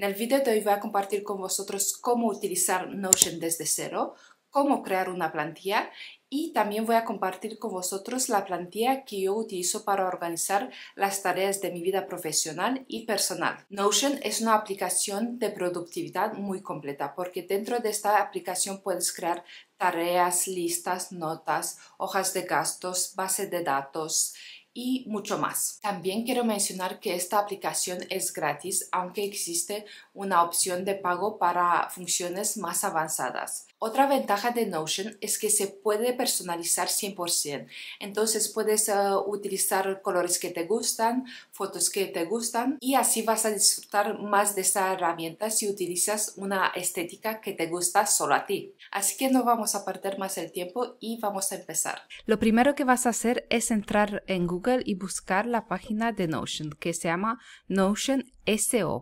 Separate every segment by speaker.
Speaker 1: En el video de hoy voy a compartir con vosotros cómo utilizar Notion desde cero, cómo crear una plantilla y también voy a compartir con vosotros la plantilla que yo utilizo para organizar las tareas de mi vida profesional y personal. Notion es una aplicación de productividad muy completa porque dentro de esta aplicación puedes crear tareas, listas, notas, hojas de gastos, bases de datos, y mucho más. También quiero mencionar que esta aplicación es gratis, aunque existe una opción de pago para funciones más avanzadas. Otra ventaja de Notion es que se puede personalizar 100%, entonces puedes eh, utilizar colores que te gustan, fotos que te gustan y así vas a disfrutar más de esta herramienta si utilizas una estética que te gusta solo a ti. Así que no vamos a perder más el tiempo y vamos a empezar. Lo primero que vas a hacer es entrar en Google y buscar la página de Notion que se llama Notion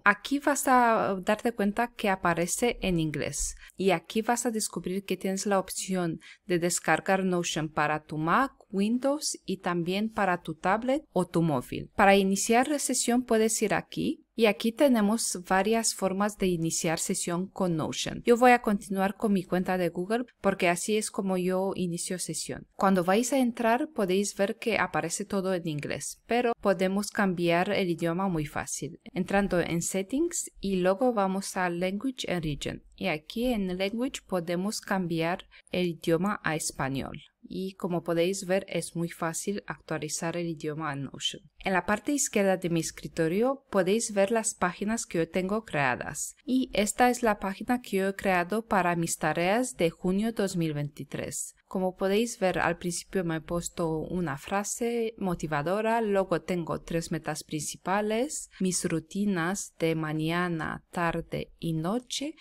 Speaker 1: Aquí vas a darte cuenta que aparece en inglés y aquí vas a descubrir que tienes la opción de descargar Notion para tu Mac, Windows y también para tu tablet o tu móvil. Para iniciar la sesión puedes ir aquí y aquí tenemos varias formas de iniciar sesión con Notion. Yo voy a continuar con mi cuenta de Google porque así es como yo inicio sesión. Cuando vais a entrar podéis ver que aparece todo en inglés, pero podemos cambiar el idioma muy fácil. Tanto en settings y luego vamos a language and region y aquí en language podemos cambiar el idioma a español y como podéis ver es muy fácil actualizar el idioma en Notion. En la parte izquierda de mi escritorio podéis ver las páginas que yo tengo creadas y esta es la página que yo he creado para mis tareas de junio 2023. Como podéis ver al principio me he puesto una frase motivadora, luego tengo tres metas principales, mis rutinas de mañana, tarde y noche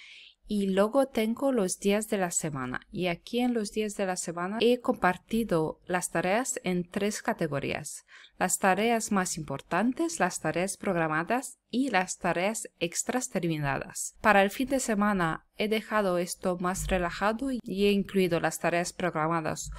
Speaker 1: y luego tengo los días de la semana y aquí en los días de la semana he compartido las tareas en tres categorías las tareas más importantes las tareas programadas y las tareas extras terminadas para el fin de semana he dejado esto más relajado y he incluido las tareas programadas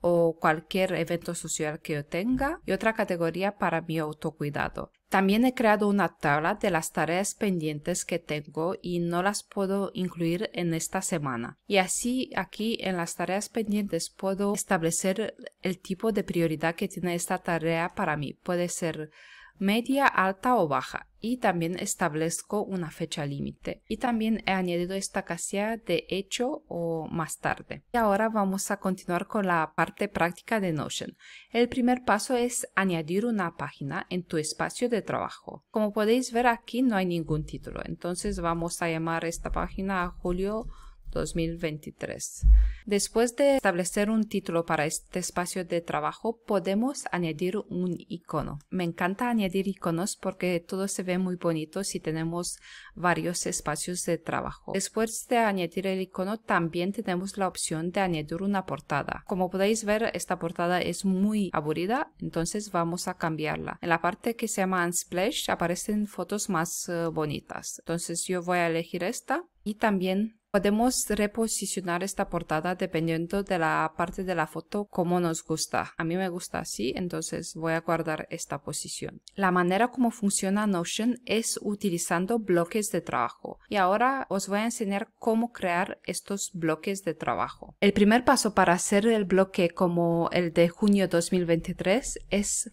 Speaker 1: o cualquier evento social que yo tenga y otra categoría para mi autocuidado. También he creado una tabla de las tareas pendientes que tengo y no las puedo incluir en esta semana. Y así aquí en las tareas pendientes puedo establecer el tipo de prioridad que tiene esta tarea para mí. Puede ser media, alta o baja y también establezco una fecha límite. Y también he añadido esta casilla de hecho o más tarde. Y ahora vamos a continuar con la parte práctica de Notion. El primer paso es añadir una página en tu espacio de trabajo. Como podéis ver aquí no hay ningún título, entonces vamos a llamar esta página a Julio 2023. Después de establecer un título para este espacio de trabajo, podemos añadir un icono. Me encanta añadir iconos porque todo se ve muy bonito si tenemos varios espacios de trabajo. Después de añadir el icono, también tenemos la opción de añadir una portada. Como podéis ver, esta portada es muy aburrida, entonces vamos a cambiarla. En la parte que se llama Unsplash aparecen fotos más eh, bonitas. Entonces yo voy a elegir esta y también Podemos reposicionar esta portada dependiendo de la parte de la foto como nos gusta. A mí me gusta así, entonces voy a guardar esta posición. La manera como funciona Notion es utilizando bloques de trabajo. Y ahora os voy a enseñar cómo crear estos bloques de trabajo. El primer paso para hacer el bloque como el de junio 2023 es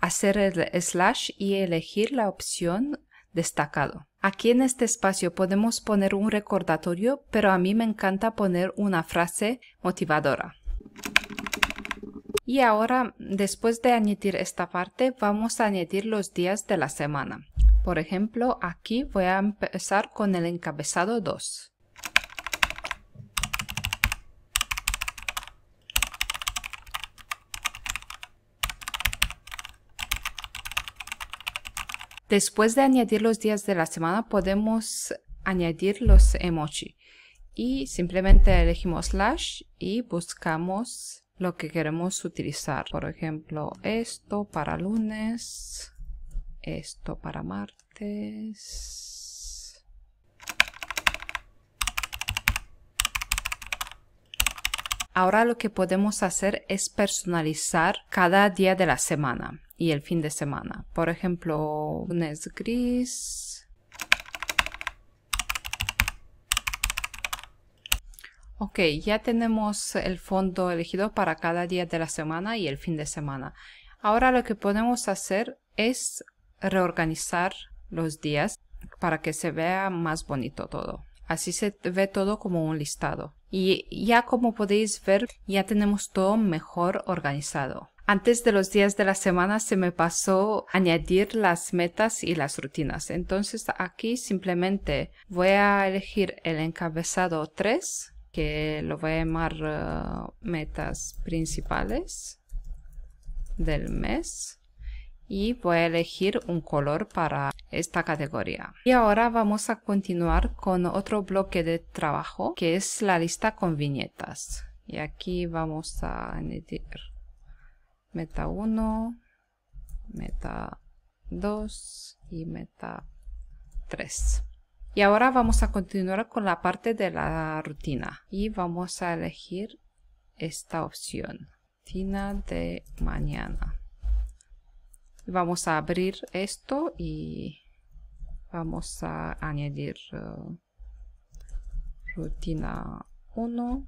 Speaker 1: hacer el slash y elegir la opción destacado. Aquí en este espacio podemos poner un recordatorio, pero a mí me encanta poner una frase motivadora. Y ahora, después de añadir esta parte, vamos a añadir los días de la semana. Por ejemplo, aquí voy a empezar con el encabezado 2. Después de añadir los días de la semana, podemos añadir los emoji. Y simplemente elegimos slash y buscamos lo que queremos utilizar. Por ejemplo, esto para lunes, esto para martes Ahora lo que podemos hacer es personalizar cada día de la semana y el fin de semana. Por ejemplo, lunes gris. Ok, ya tenemos el fondo elegido para cada día de la semana y el fin de semana. Ahora lo que podemos hacer es reorganizar los días para que se vea más bonito todo. Así se ve todo como un listado. Y ya como podéis ver, ya tenemos todo mejor organizado. Antes de los días de la semana se me pasó añadir las metas y las rutinas. Entonces aquí simplemente voy a elegir el encabezado 3, que lo voy a llamar eh, metas principales del mes y voy a elegir un color para esta categoría. Y ahora vamos a continuar con otro bloque de trabajo que es la lista con viñetas. Y aquí vamos a añadir meta 1, meta 2 y meta 3. Y ahora vamos a continuar con la parte de la rutina y vamos a elegir esta opción, rutina de mañana. Vamos a abrir esto y vamos a añadir eh, rutina 1,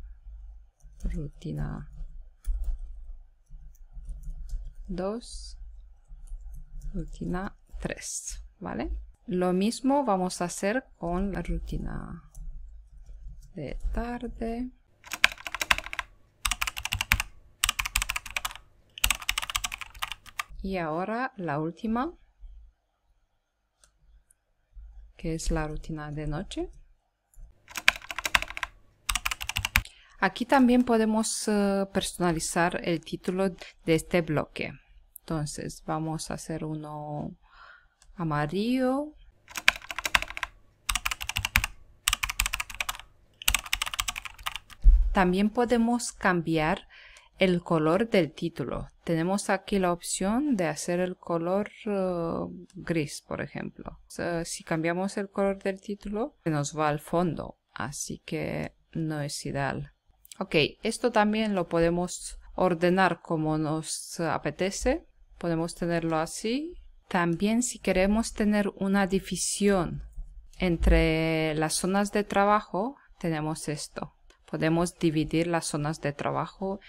Speaker 1: rutina 2, rutina 3, ¿vale? Lo mismo vamos a hacer con la rutina de tarde. Y ahora la última, que es la rutina de noche. Aquí también podemos eh, personalizar el título de este bloque. Entonces vamos a hacer uno amarillo. También podemos cambiar el color del título. Tenemos aquí la opción de hacer el color uh, gris, por ejemplo. si cambiamos el color del título, nos va al fondo, así que no es ideal. Ok, esto también lo podemos ordenar como nos apetece. Podemos tenerlo así. También si queremos tener una división entre las zonas de trabajo, tenemos esto podemos dividir las zonas de trabajo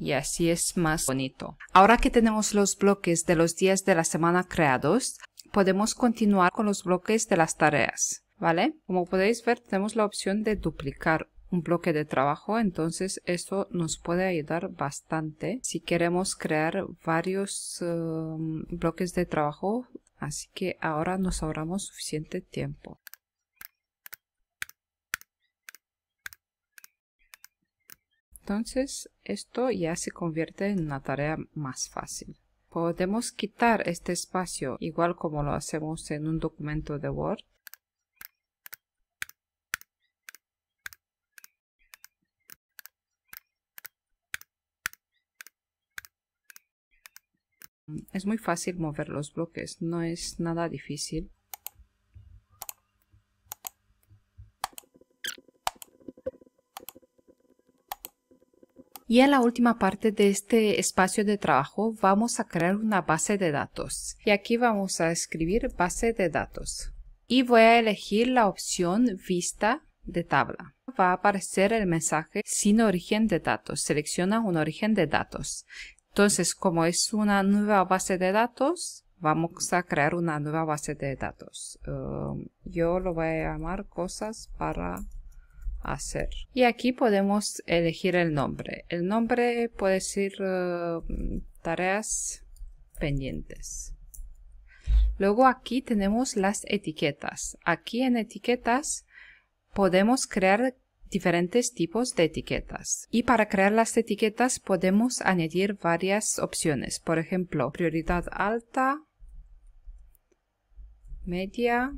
Speaker 1: y así es más bonito. Ahora que tenemos los bloques de los días de la semana creados, podemos continuar con los bloques de las tareas, ¿vale? Como podéis ver, tenemos la opción de duplicar un bloque de trabajo, entonces esto nos puede ayudar bastante si queremos crear varios um, bloques de trabajo, así que ahora nos ahorramos suficiente tiempo. Entonces, esto ya se convierte en una tarea más fácil. Podemos quitar este espacio, igual como lo hacemos en un documento de Word. Es muy fácil mover los bloques, no es nada difícil. Y en la última parte de este espacio de trabajo vamos a crear una base de datos. Y aquí vamos a escribir base de datos. Y voy a elegir la opción vista de tabla. Va a aparecer el mensaje sin origen de datos. Selecciona un origen de datos. Entonces, como es una nueva base de datos, vamos a crear una nueva base de datos. Um, yo lo voy a llamar cosas para hacer. Y aquí podemos elegir el nombre. El nombre puede ser eh, tareas pendientes. Luego aquí tenemos las etiquetas. Aquí en etiquetas podemos crear diferentes tipos de etiquetas. Y para crear las etiquetas podemos añadir varias opciones. Por ejemplo, prioridad alta, media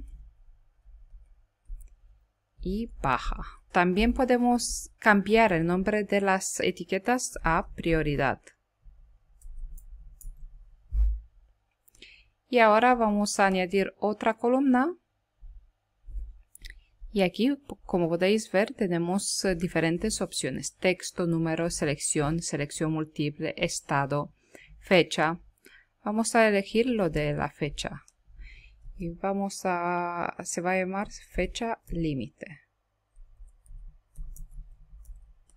Speaker 1: y baja. También podemos cambiar el nombre de las etiquetas a prioridad. Y ahora vamos a añadir otra columna. Y aquí, como podéis ver, tenemos eh, diferentes opciones. Texto, número, selección, selección múltiple, estado, fecha. Vamos a elegir lo de la fecha. Y vamos a, se va a llamar fecha límite.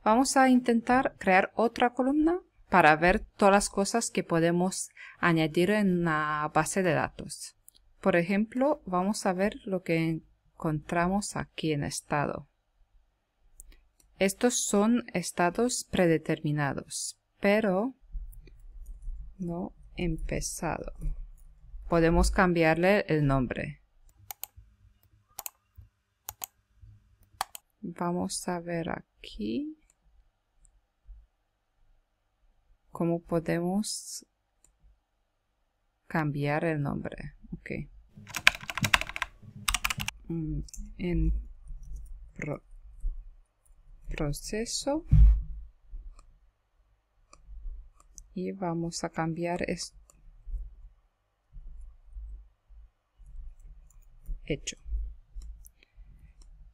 Speaker 1: Vamos a intentar crear otra columna para ver todas las cosas que podemos añadir en la base de datos. Por ejemplo, vamos a ver lo que encontramos aquí en estado. Estos son estados predeterminados, pero no empezado. Podemos cambiarle el nombre. Vamos a ver aquí. cómo podemos cambiar el nombre. Ok. Mm, en proceso. Y vamos a cambiar esto. Hecho.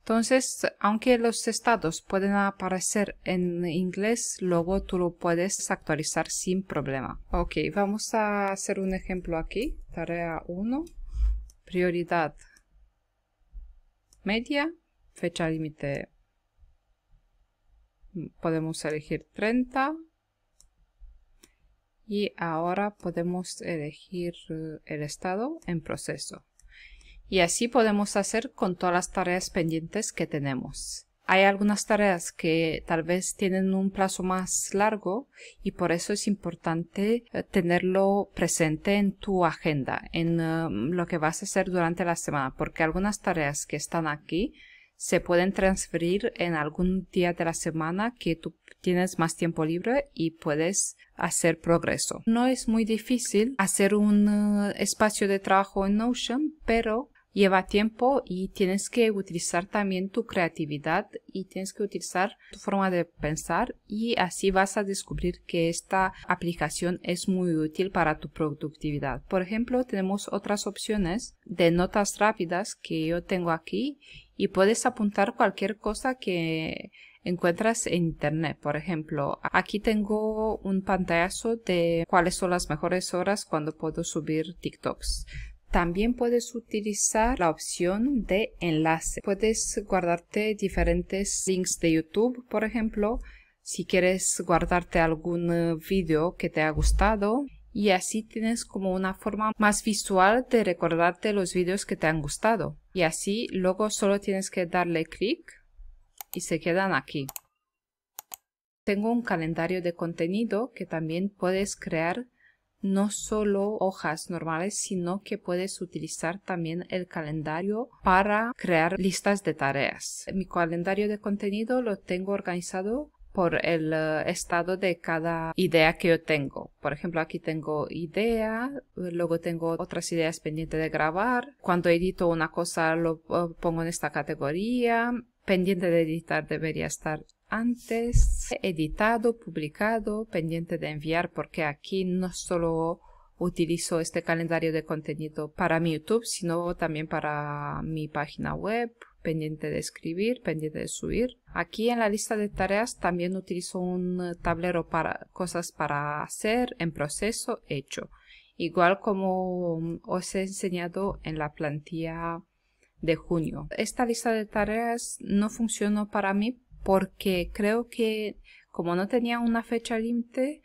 Speaker 1: Entonces, aunque los estados pueden aparecer en inglés, luego tú lo puedes actualizar sin problema. Ok, vamos a hacer un ejemplo aquí. Tarea 1, prioridad media, fecha límite. Podemos elegir 30. Y ahora podemos elegir eh, el estado en proceso y así podemos hacer con todas las tareas pendientes que tenemos. Hay algunas tareas que tal vez tienen un plazo más largo y por eso es importante eh, tenerlo presente en tu agenda, en um, lo que vas a hacer durante la semana, porque algunas tareas que están aquí se pueden transferir en algún día de la semana que tú tienes más tiempo libre y puedes hacer progreso. No es muy difícil hacer un uh, espacio de trabajo en Notion, pero lleva tiempo y tienes que utilizar también tu creatividad y tienes que utilizar tu forma de pensar y así vas a descubrir que esta aplicación es muy útil para tu productividad. Por ejemplo, tenemos otras opciones de notas rápidas que yo tengo aquí y puedes apuntar cualquier cosa que encuentras en internet. Por ejemplo, aquí tengo un pantallazo de cuáles son las mejores horas cuando puedo subir TikToks. También puedes utilizar la opción de enlace. Puedes guardarte diferentes links de YouTube, por ejemplo, si quieres guardarte algún eh, vídeo que te ha gustado y así tienes como una forma más visual de recordarte los vídeos que te han gustado. Y así luego solo tienes que darle clic y se quedan aquí. Tengo un calendario de contenido que también puedes crear no solo hojas normales, sino que puedes utilizar también el calendario para crear listas de tareas. Mi calendario de contenido lo tengo organizado por el eh, estado de cada idea que yo tengo. Por ejemplo, aquí tengo idea, luego tengo otras ideas pendientes de grabar. Cuando edito una cosa lo eh, pongo en esta categoría. Pendiente de editar debería estar antes editado, publicado, pendiente de enviar, porque aquí no solo utilizo este calendario de contenido para mi YouTube, sino también para mi página web, pendiente de escribir, pendiente de subir. Aquí en la lista de tareas también utilizo un tablero para cosas para hacer, en proceso, hecho. Igual como os he enseñado en la plantilla de junio. Esta lista de tareas no funcionó para mí porque creo que como no tenía una fecha límite,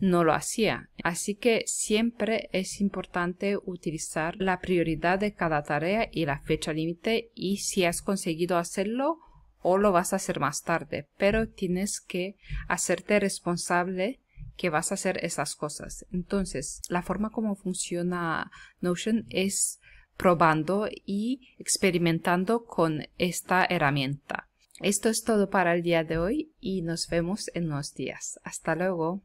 Speaker 1: no lo hacía. Así que siempre es importante utilizar la prioridad de cada tarea y la fecha límite y si has conseguido hacerlo o lo vas a hacer más tarde, pero tienes que hacerte responsable que vas a hacer esas cosas. Entonces, la forma como funciona Notion es probando y experimentando con esta herramienta. Esto es todo para el día de hoy y nos vemos en unos días. Hasta luego.